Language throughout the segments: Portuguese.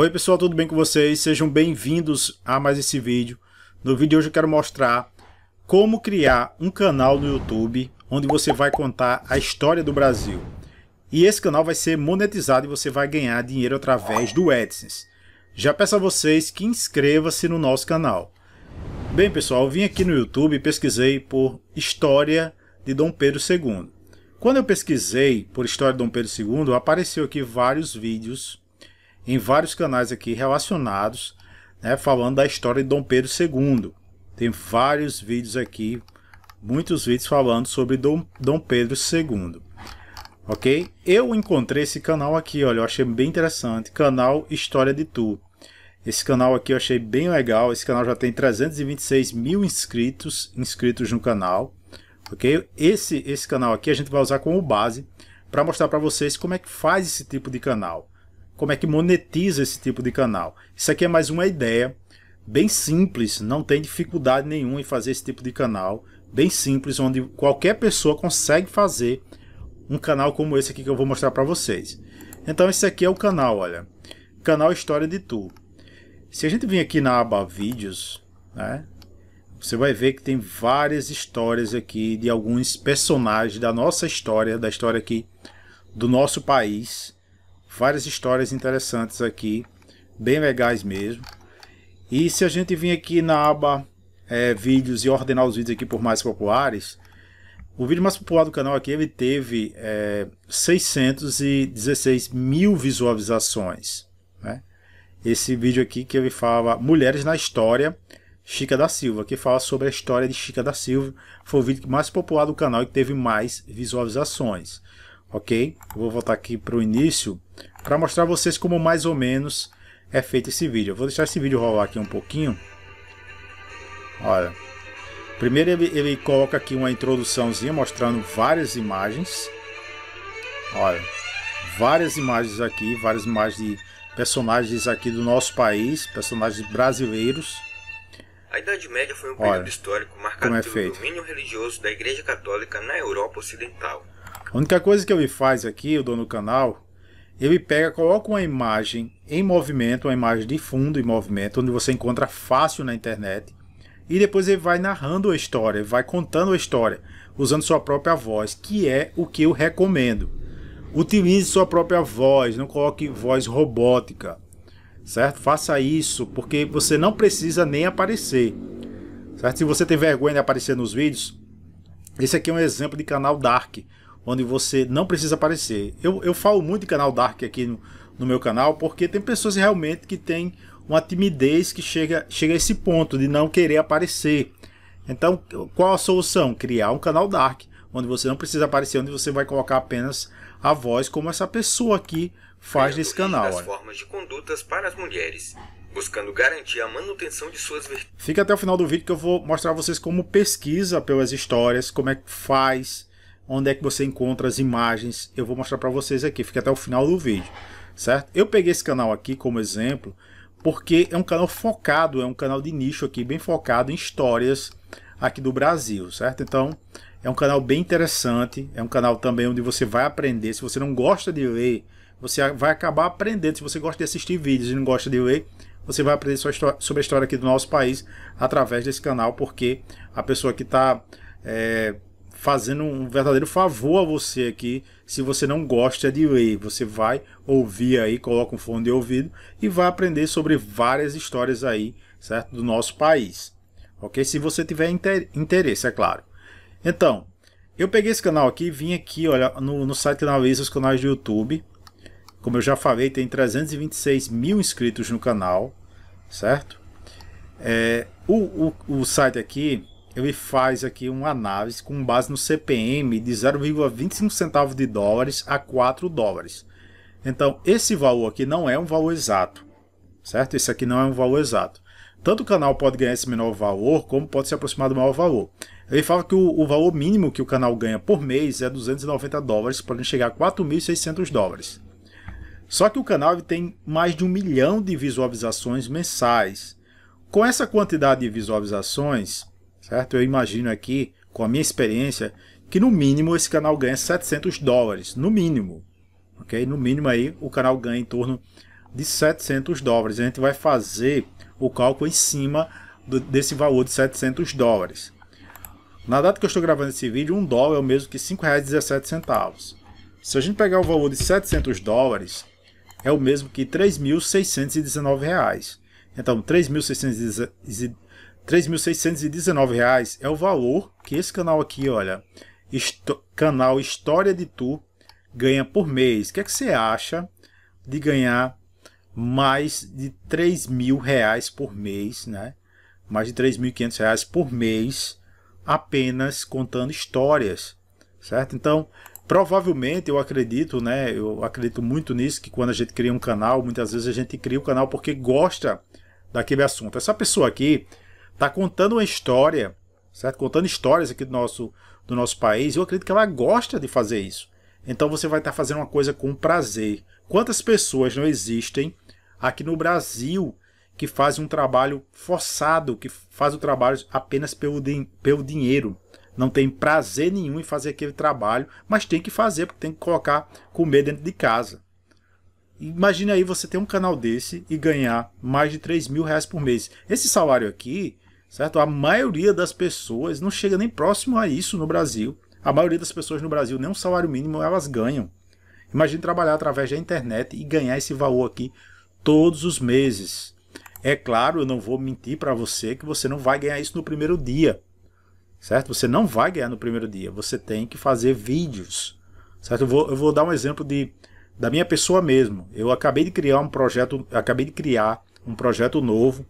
Oi pessoal, tudo bem com vocês? Sejam bem-vindos a mais esse vídeo. No vídeo de hoje eu quero mostrar como criar um canal no YouTube onde você vai contar a história do Brasil. E esse canal vai ser monetizado e você vai ganhar dinheiro através do AdSense. Já peço a vocês que inscreva-se no nosso canal. Bem pessoal, eu vim aqui no YouTube e pesquisei por História de Dom Pedro II. Quando eu pesquisei por História de Dom Pedro II, apareceu aqui vários vídeos em vários canais aqui relacionados, né, falando da história de Dom Pedro II. Tem vários vídeos aqui, muitos vídeos falando sobre Dom, Dom Pedro II. Ok? Eu encontrei esse canal aqui, olha, eu achei bem interessante, canal História de Tu. Esse canal aqui eu achei bem legal, esse canal já tem 326 mil inscritos, inscritos no canal. Ok? Esse, esse canal aqui a gente vai usar como base para mostrar para vocês como é que faz esse tipo de canal como é que monetiza esse tipo de canal. Isso aqui é mais uma ideia, bem simples, não tem dificuldade nenhuma em fazer esse tipo de canal, bem simples, onde qualquer pessoa consegue fazer um canal como esse aqui que eu vou mostrar para vocês. Então esse aqui é o canal, olha, canal História de Tu. Se a gente vir aqui na aba Vídeos, né, você vai ver que tem várias histórias aqui de alguns personagens da nossa história, da história aqui do nosso país, várias histórias interessantes aqui, bem legais mesmo. E se a gente vir aqui na aba é, vídeos e ordenar os vídeos aqui por mais populares, o vídeo mais popular do canal aqui ele teve é, 616 mil visualizações. Né? Esse vídeo aqui que ele fala Mulheres na História, Chica da Silva, que fala sobre a história de Chica da Silva. Foi o vídeo mais popular do canal e que teve mais visualizações ok? Vou voltar aqui para o início para mostrar a vocês como mais ou menos é feito esse vídeo. Eu vou deixar esse vídeo rolar aqui um pouquinho. Olha, primeiro ele, ele coloca aqui uma introduçãozinha mostrando várias imagens. Olha, várias imagens aqui, várias imagens de personagens aqui do nosso país, personagens brasileiros. A Idade Média foi um período Olha, histórico é marcado é pelo feito. domínio religioso da Igreja Católica na Europa Ocidental. A única coisa que ele faz aqui, o dono do canal, ele pega, coloca uma imagem em movimento, uma imagem de fundo em movimento, onde você encontra fácil na internet, e depois ele vai narrando a história, vai contando a história, usando sua própria voz, que é o que eu recomendo. Utilize sua própria voz, não coloque voz robótica, certo? Faça isso, porque você não precisa nem aparecer, certo? Se você tem vergonha de aparecer nos vídeos, esse aqui é um exemplo de canal Dark, onde você não precisa aparecer. Eu, eu falo muito de canal Dark aqui no, no meu canal, porque tem pessoas realmente que têm uma timidez que chega, chega a esse ponto de não querer aparecer. Então, qual a solução? Criar um canal Dark, onde você não precisa aparecer, onde você vai colocar apenas a voz, como essa pessoa aqui faz nesse canal. As formas de condutas para as mulheres, buscando garantir a manutenção de suas virtudes. Fica até o final do vídeo que eu vou mostrar a vocês como pesquisa pelas histórias, como é que faz, onde é que você encontra as imagens. Eu vou mostrar para vocês aqui, fica até o final do vídeo, certo? Eu peguei esse canal aqui como exemplo porque é um canal focado, é um canal de nicho aqui, bem focado em histórias aqui do Brasil, certo? Então, é um canal bem interessante, é um canal também onde você vai aprender, se você não gosta de ler, você vai acabar aprendendo, se você gosta de assistir vídeos e não gosta de ler, você vai aprender sobre a história aqui do nosso país através desse canal, porque a pessoa que está é, eh, fazendo um verdadeiro favor a você aqui. Se você não gosta de ler, você vai ouvir aí, coloca um fone de ouvido e vai aprender sobre várias histórias aí, certo? Do nosso país. Ok? Se você tiver interesse, é claro. Então, eu peguei esse canal aqui, vim aqui, olha, no, no site que analisa os canais do YouTube. Como eu já falei, tem 326 mil inscritos no canal, certo? É, o, o, o site aqui, ele faz aqui uma análise com base no CPM de 0,25 centavos de dólares a 4 dólares. Então, esse valor aqui não é um valor exato, certo? Esse aqui não é um valor exato. Tanto o canal pode ganhar esse menor valor, como pode se aproximar do maior valor. Ele fala que o, o valor mínimo que o canal ganha por mês é 290 dólares, para chegar a 4.600 dólares. Só que o canal tem mais de um milhão de visualizações mensais. Com essa quantidade de visualizações, certo? Eu imagino aqui, com a minha experiência, que no mínimo esse canal ganha 700 dólares, no mínimo, ok? No mínimo aí o canal ganha em torno de 700 dólares. A gente vai fazer o cálculo em cima do, desse valor de 700 dólares. Na data que eu estou gravando esse vídeo, um dólar é o mesmo que R$ 5,17. Se a gente pegar o valor de 700 dólares, é o mesmo que R$ 3.619. Então, 3.619 3.619 reais é o valor que esse canal aqui, olha, canal História de Tu ganha por mês. O que, é que você acha de ganhar mais de 3 mil reais por mês, né? Mais de 3.500 reais por mês apenas contando histórias, certo? Então, provavelmente eu acredito, né? Eu acredito muito nisso que quando a gente cria um canal, muitas vezes a gente cria o um canal porque gosta daquele assunto. Essa pessoa aqui está contando uma história, certo? Contando histórias aqui do nosso, do nosso país. Eu acredito que ela gosta de fazer isso. Então você vai estar tá fazendo uma coisa com prazer. Quantas pessoas não existem aqui no Brasil que fazem um trabalho forçado, que fazem o trabalho apenas pelo, din pelo dinheiro? Não tem prazer nenhum em fazer aquele trabalho, mas tem que fazer porque tem que colocar comer dentro de casa. Imagina aí você ter um canal desse e ganhar mais de 3 mil reais por mês. Esse salário aqui, certo? A maioria das pessoas não chega nem próximo a isso no Brasil. A maioria das pessoas no Brasil, nem um salário mínimo elas ganham. Imagine trabalhar através da internet e ganhar esse valor aqui todos os meses. É claro, eu não vou mentir para você que você não vai ganhar isso no primeiro dia, certo? Você não vai ganhar no primeiro dia, você tem que fazer vídeos, certo? Eu vou, eu vou dar um exemplo de da minha pessoa mesmo. Eu acabei de criar um projeto, acabei de criar um projeto novo.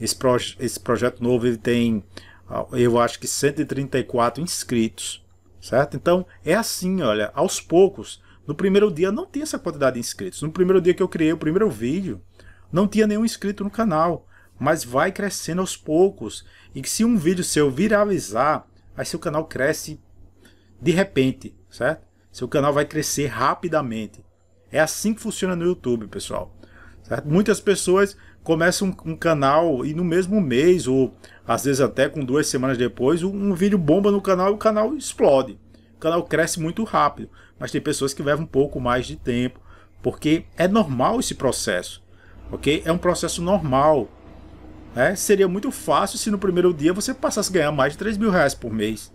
Esse, proje esse projeto novo ele tem, ah, eu acho que 134 inscritos, certo? Então é assim, olha, aos poucos. No primeiro dia não tinha essa quantidade de inscritos. No primeiro dia que eu criei o primeiro vídeo, não tinha nenhum inscrito no canal. Mas vai crescendo aos poucos. E que se um vídeo seu viralizar, aí seu canal cresce de repente, certo? Seu canal vai crescer rapidamente. É assim que funciona no YouTube, pessoal. Certo? Muitas pessoas começam um, canal e no mesmo mês, ou às vezes até com duas semanas depois, um, um vídeo bomba no canal e o canal explode. O canal cresce muito rápido, mas tem pessoas que levam um pouco mais de tempo, porque é normal esse processo, ok? É um processo normal. Né? Seria muito fácil se no primeiro dia você passasse a ganhar mais de 3 mil reais por mês.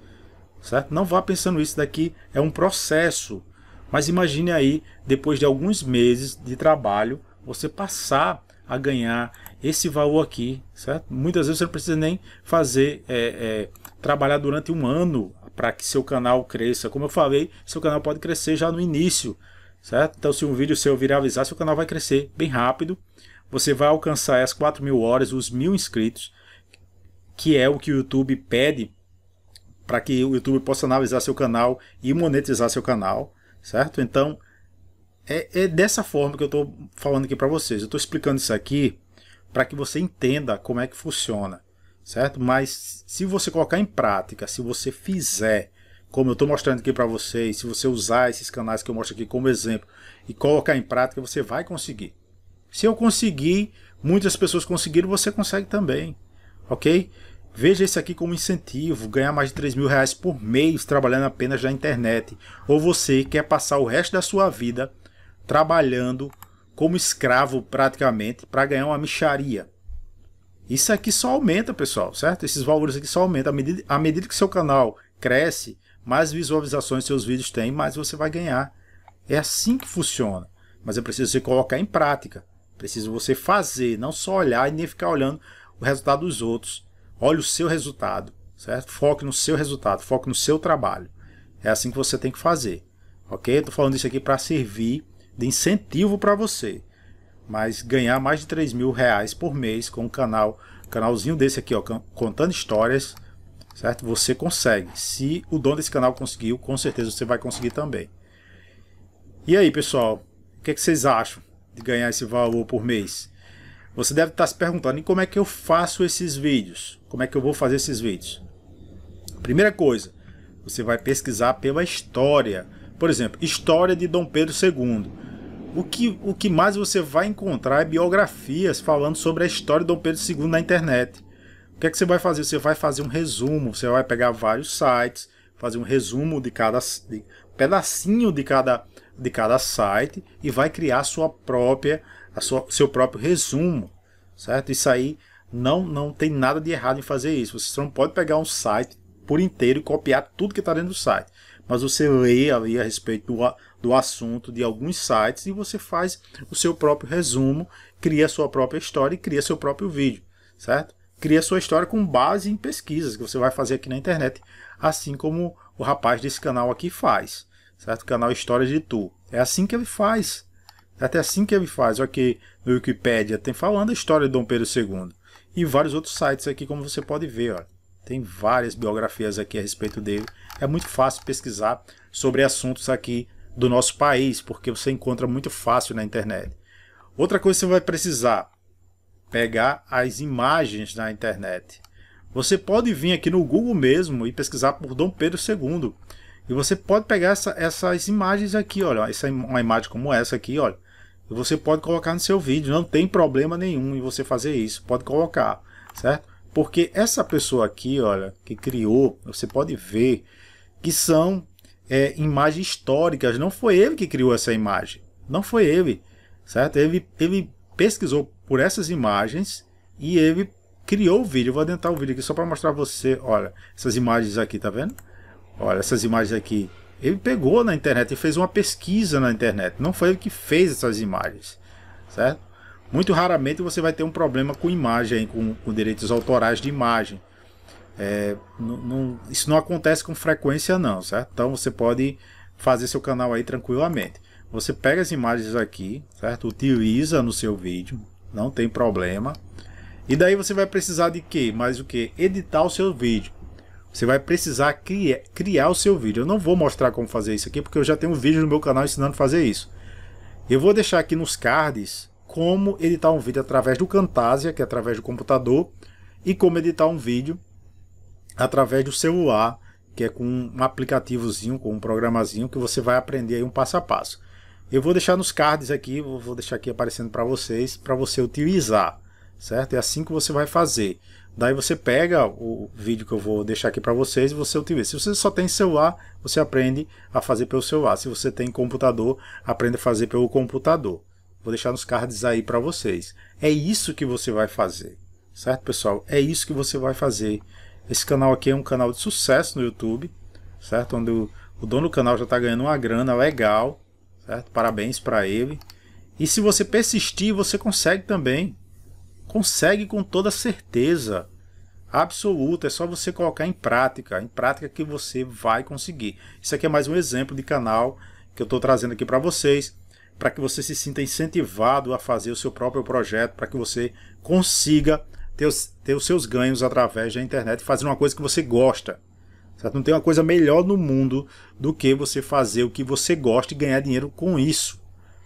Certo? Não vá pensando isso daqui, é um processo. Mas imagine aí, depois de alguns meses de trabalho, você passar a ganhar esse valor aqui, certo? Muitas vezes você não precisa nem fazer, é, é, trabalhar durante um ano para que seu canal cresça. Como eu falei, seu canal pode crescer já no início, certo? Então, se um vídeo seu viralizar, seu canal vai crescer bem rápido. Você vai alcançar as 4 mil horas, os mil inscritos, que é o que o YouTube pede para que o YouTube possa analisar seu canal e monetizar seu canal certo? Então, é, é dessa forma que eu estou falando aqui para vocês. Eu estou explicando isso aqui para que você entenda como é que funciona, certo? Mas se você colocar em prática, se você fizer, como eu estou mostrando aqui para vocês, se você usar esses canais que eu mostro aqui como exemplo e colocar em prática, você vai conseguir. Se eu conseguir, muitas pessoas conseguiram, você consegue também, ok? Veja isso aqui como incentivo, ganhar mais de 3 mil reais por mês trabalhando apenas na internet. Ou você quer passar o resto da sua vida trabalhando como escravo praticamente para ganhar uma micharia. Isso aqui só aumenta, pessoal, certo? Esses valores aqui só aumentam. À medida, à medida que seu canal cresce, mais visualizações seus vídeos têm, mais você vai ganhar. É assim que funciona. Mas é preciso você colocar em prática. Preciso você fazer, não só olhar e nem ficar olhando o resultado dos outros Olhe o seu resultado, certo? Foque no seu resultado, foque no seu trabalho. É assim que você tem que fazer, ok? Estou falando isso aqui para servir de incentivo para você. Mas ganhar mais de 3 mil reais por mês com um canal, canalzinho desse aqui, ó, contando histórias, certo? Você consegue. Se o dono desse canal conseguiu, com certeza você vai conseguir também. E aí, pessoal, o que, é que vocês acham de ganhar esse valor por mês? Você deve estar se perguntando, e como é que eu faço esses vídeos? Como é que eu vou fazer esses vídeos? Primeira coisa, você vai pesquisar pela história. Por exemplo, história de Dom Pedro II. O que, o que mais você vai encontrar é biografias falando sobre a história de Dom Pedro II na internet. O que é que você vai fazer? Você vai fazer um resumo, você vai pegar vários sites, fazer um resumo de cada de, pedacinho de cada, de cada site e vai criar sua própria a sua, seu próprio resumo, certo? Isso aí não, não tem nada de errado em fazer isso. Você não pode pegar um site por inteiro e copiar tudo que está dentro do site. Mas você lê ali a respeito do, do assunto de alguns sites e você faz o seu próprio resumo, cria a sua própria história e cria seu próprio vídeo, certo? Cria sua história com base em pesquisas que você vai fazer aqui na internet, assim como o rapaz desse canal aqui faz, certo? O canal Histórias de Tu. É assim que ele faz, é até assim que ele faz, ok, no Wikipedia tem falando a história de Dom Pedro II. E vários outros sites aqui, como você pode ver, ó. Tem várias biografias aqui a respeito dele. É muito fácil pesquisar sobre assuntos aqui do nosso país, porque você encontra muito fácil na internet. Outra coisa que você vai precisar, pegar as imagens na internet. Você pode vir aqui no Google mesmo e pesquisar por Dom Pedro II. E você pode pegar essa, essas imagens aqui, olha, essa, uma imagem como essa aqui, olha, você pode colocar no seu vídeo, não tem problema nenhum em você fazer isso. Pode colocar, certo? Porque essa pessoa aqui, olha, que criou, você pode ver que são é, imagens históricas. Não foi ele que criou essa imagem. Não foi ele, certo? Ele, ele pesquisou por essas imagens e ele criou o vídeo. Eu vou adentrar o vídeo aqui só para mostrar você. Olha, essas imagens aqui, tá vendo? Olha, essas imagens aqui ele pegou na internet e fez uma pesquisa na internet. Não foi ele que fez essas imagens, certo? Muito raramente você vai ter um problema com imagem, com, com direitos autorais de imagem. É, não, não, isso não acontece com frequência, não, certo? Então você pode fazer seu canal aí tranquilamente. Você pega as imagens aqui, certo? Utiliza no seu vídeo, não tem problema. E daí você vai precisar de quê? Mais o que? Editar o seu vídeo. Você vai precisar criar, criar o seu vídeo. Eu não vou mostrar como fazer isso aqui, porque eu já tenho um vídeo no meu canal ensinando a fazer isso. Eu vou deixar aqui nos cards como editar um vídeo através do Camtasia, que é através do computador, e como editar um vídeo através do celular, que é com um aplicativozinho, com um programazinho, que você vai aprender aí um passo a passo. Eu vou deixar nos cards aqui, vou deixar aqui aparecendo para vocês, para você utilizar, certo? É assim que você vai fazer. Daí você pega o vídeo que eu vou deixar aqui para vocês e você utiliza. Se você só tem celular, você aprende a fazer pelo celular. Se você tem computador, aprende a fazer pelo computador. Vou deixar nos cards aí para vocês. É isso que você vai fazer, certo pessoal? É isso que você vai fazer. Esse canal aqui é um canal de sucesso no YouTube, certo? Onde o, o dono do canal já está ganhando uma grana legal, certo? Parabéns para ele. E se você persistir, você consegue também, consegue com toda certeza absoluta, é só você colocar em prática, em prática que você vai conseguir. Isso aqui é mais um exemplo de canal que eu estou trazendo aqui para vocês, para que você se sinta incentivado a fazer o seu próprio projeto, para que você consiga ter os, ter os seus ganhos através da internet, fazer uma coisa que você gosta. Certo? Não tem uma coisa melhor no mundo do que você fazer o que você gosta e ganhar dinheiro com isso.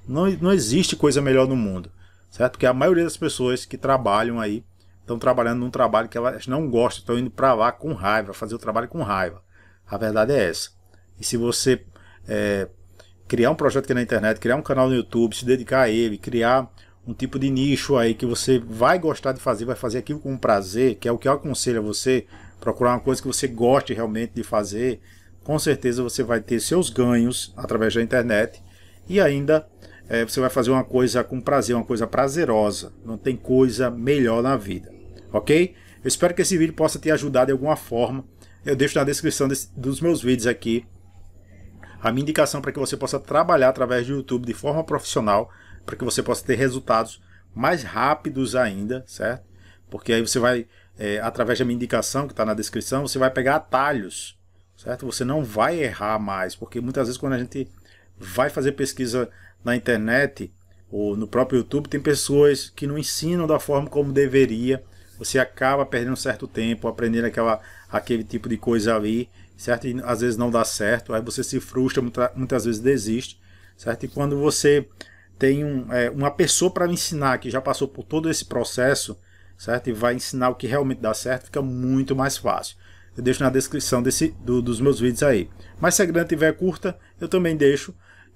Não, não existe coisa melhor no mundo certo? Porque a maioria das pessoas que trabalham aí estão trabalhando num trabalho que elas não gostam, estão indo para lá com raiva, fazer o trabalho com raiva. A verdade é essa. E se você é, criar um projeto aqui na internet, criar um canal no YouTube, se dedicar a ele, criar um tipo de nicho aí que você vai gostar de fazer, vai fazer aquilo com prazer, que é o que eu aconselho a você, procurar uma coisa que você goste realmente de fazer, com certeza você vai ter seus ganhos através da internet e ainda é, você vai fazer uma coisa com prazer, uma coisa prazerosa. Não tem coisa melhor na vida, ok? Eu espero que esse vídeo possa te ajudar de alguma forma. Eu deixo na descrição desse, dos meus vídeos aqui a minha indicação para que você possa trabalhar através do YouTube de forma profissional, para que você possa ter resultados mais rápidos ainda, certo? Porque aí você vai, é, através da minha indicação que está na descrição, você vai pegar atalhos, certo? Você não vai errar mais, porque muitas vezes quando a gente vai fazer pesquisa na internet ou no próprio YouTube, tem pessoas que não ensinam da forma como deveria. Você acaba perdendo um certo tempo aprendendo aquela, aquele tipo de coisa ali, certo? E às vezes não dá certo, aí você se frustra, muitas vezes desiste, certo? E quando você tem um, é, uma pessoa para ensinar que já passou por todo esse processo, certo? E vai ensinar o que realmente dá certo, fica muito mais fácil. Eu deixo na descrição desse, do, dos meus vídeos aí. Mas se a grana tiver curta, eu também deixo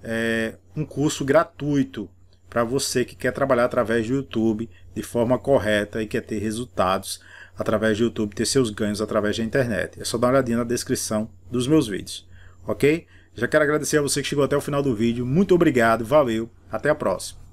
é, um curso gratuito para você que quer trabalhar através do YouTube de forma correta e quer ter resultados através do YouTube, ter seus ganhos através da internet. É só dar uma olhadinha na descrição dos meus vídeos, ok? Já quero agradecer a você que chegou até o final do vídeo. Muito obrigado, valeu, até a próxima.